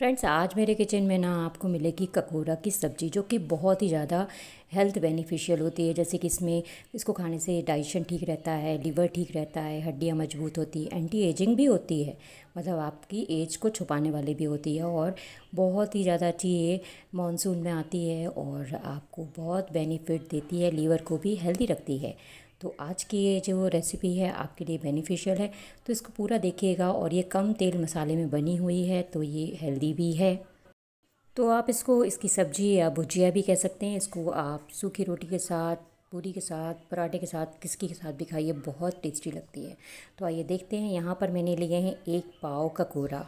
friends आज मेरे kitchen में ना आपको मिलेगी ककोरा की सब्ज़ी जो कि बहुत ही ज़्यादा हेल्थ बेनिफिशियल होती है जैसे कि इसमें इसको खाने से डाइजेशन ठीक रहता है लीवर ठीक रहता है हड्डियाँ मजबूत होती है एंटी एजिंग भी होती है मतलब आपकी एज को छुपाने वाली भी होती है और बहुत ही ज़्यादा अच्छी ये मानसून में आती है और आपको बहुत बेनिफिट देती है लीवर को भी हेल्दी रखती है तो आज की ये जो रेसिपी है आपके लिए बेनिफिशियल है तो इसको पूरा देखिएगा और ये कम तेल मसाले में बनी हुई है तो ये हेल्दी भी है तो आप इसको इसकी सब्जी या भुजिया भी कह सकते हैं इसको आप सूखी रोटी के साथ पूरी के साथ पराठे के साथ किसकी के साथ भी खाइए बहुत टेस्टी लगती है तो आइए देखते हैं यहाँ पर मैंने लिए हैं एक पाव का कोरा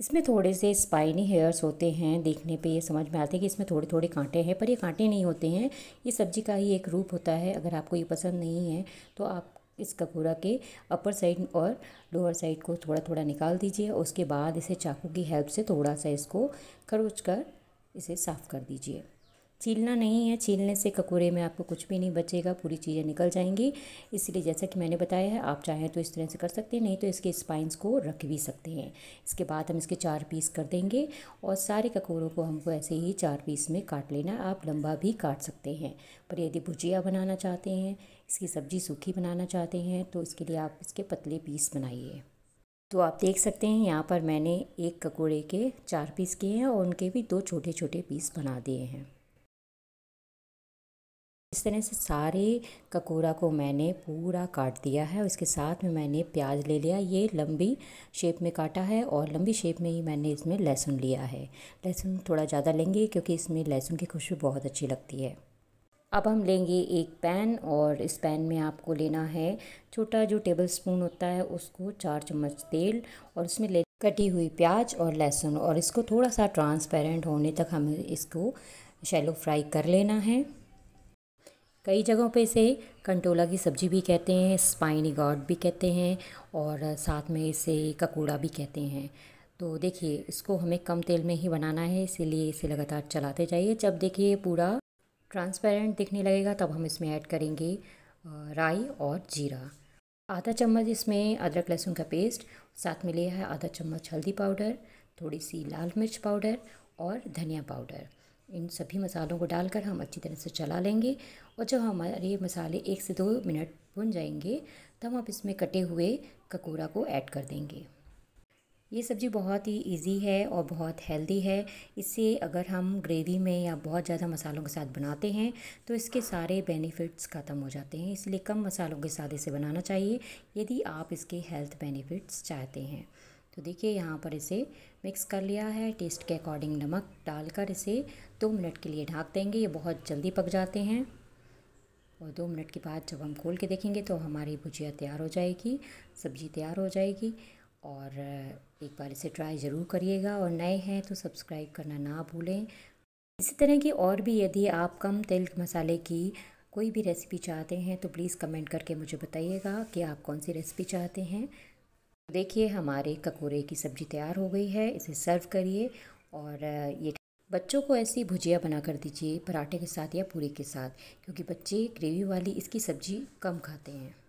इसमें थोड़े से स्पाइनी हेयर्स होते हैं देखने पे ये समझ में आते हैं कि इसमें थोड़े थोड़े कांटे हैं पर ये कांटे नहीं होते हैं ये सब्जी का ही एक रूप होता है अगर आपको ये पसंद नहीं है तो आप इस कपूरा के अपर साइड और लोअर साइड को थोड़ा थोड़ा निकाल दीजिए उसके बाद इसे चाकू की हेल्प से थोड़ा सा इसको खरोच कर इसे साफ़ कर दीजिए छीलना नहीं है छीलने से ककोरे में आपको कुछ भी नहीं बचेगा पूरी चीज़ें निकल जाएंगी इसलिए जैसा कि मैंने बताया है आप चाहें तो इस तरह से कर सकते हैं नहीं तो इसके स्पाइंस को रख भी सकते हैं इसके बाद हम इसके चार पीस कर देंगे और सारे ककोरों को हमको ऐसे ही चार पीस में काट लेना आप लंबा भी काट सकते हैं पर यदि भुजिया बनाना चाहते हैं इसकी सब्ज़ी सूखी बनाना चाहते हैं तो इसके लिए आप इसके पतले पीस बनाइए तो आप देख सकते हैं यहाँ पर मैंने एक ककोड़े के चार पीस किए हैं और उनके भी दो छोटे छोटे पीस बना दिए हैं इस तरह से सारे ककोरा को मैंने पूरा काट दिया है और इसके साथ में मैंने प्याज ले लिया ये लंबी शेप में काटा है और लंबी शेप में ही मैंने इसमें लहसुन लिया है लहसुन थोड़ा ज़्यादा लेंगे क्योंकि इसमें लहसुन की खुशबू बहुत अच्छी लगती है अब हम लेंगे एक पैन और इस पैन में आपको लेना है छोटा जो टेबल स्पून होता है उसको चार चम्मच तेल और उसमें ले कटी हुई प्याज और लहसुन और इसको थोड़ा सा ट्रांसपेरेंट होने तक हमें इसको शैलो फ्राई कर लेना है कई जगहों पे इसे कंटोला की सब्ज़ी भी कहते हैं स्पाइनी गॉड भी कहते हैं और साथ में इसे ककोड़ा भी कहते हैं तो देखिए इसको हमें कम तेल में ही बनाना है इसीलिए इसे लगातार चलाते जाइए जब देखिए पूरा ट्रांसपेरेंट दिखने लगेगा तब हम इसमें ऐड करेंगे राई और जीरा आधा चम्मच इसमें अदरक लहसुन का पेस्ट साथ में लिया है आधा चम्मच हल्दी पाउडर थोड़ी सी लाल मिर्च पाउडर और धनिया पाउडर इन सभी मसालों को डालकर हम अच्छी तरह से चला लेंगे और जब हमारे मसाले एक से दो मिनट भुन जाएंगे तब हम इसमें कटे हुए ककोरा को ऐड कर देंगे ये सब्ज़ी बहुत ही इजी है और बहुत हेल्दी है इसे अगर हम ग्रेवी में या बहुत ज़्यादा मसालों के साथ बनाते हैं तो इसके सारे बेनिफिट्स ख़त्म हो जाते हैं इसलिए कम मसालों के साथ इसे बनाना चाहिए यदि आप इसके हेल्थ बेनिफिट्स चाहते हैं तो देखिए यहाँ पर इसे मिक्स कर लिया है टेस्ट के अकॉर्डिंग नमक डालकर इसे दो मिनट के लिए ढाँक देंगे ये बहुत जल्दी पक जाते हैं और दो मिनट के बाद जब हम खोल के देखेंगे तो हमारी भुजिया तैयार हो जाएगी सब्जी तैयार हो जाएगी और एक बार इसे ट्राई ज़रूर करिएगा और नए हैं तो सब्सक्राइब करना ना भूलें इसी तरह की और भी यदि आप कम तेल मसाले की कोई भी रेसिपी चाहते हैं तो प्लीज़ कमेंट करके मुझे बताइएगा कि आप कौन सी रेसिपी चाहते हैं देखिए हमारे ककोरे की सब्ज़ी तैयार हो गई है इसे सर्व करिए और ये बच्चों को ऐसी भुजिया बना कर दीजिए पराठे के साथ या पूरी के साथ क्योंकि बच्चे ग्रेवी वाली इसकी सब्ज़ी कम खाते हैं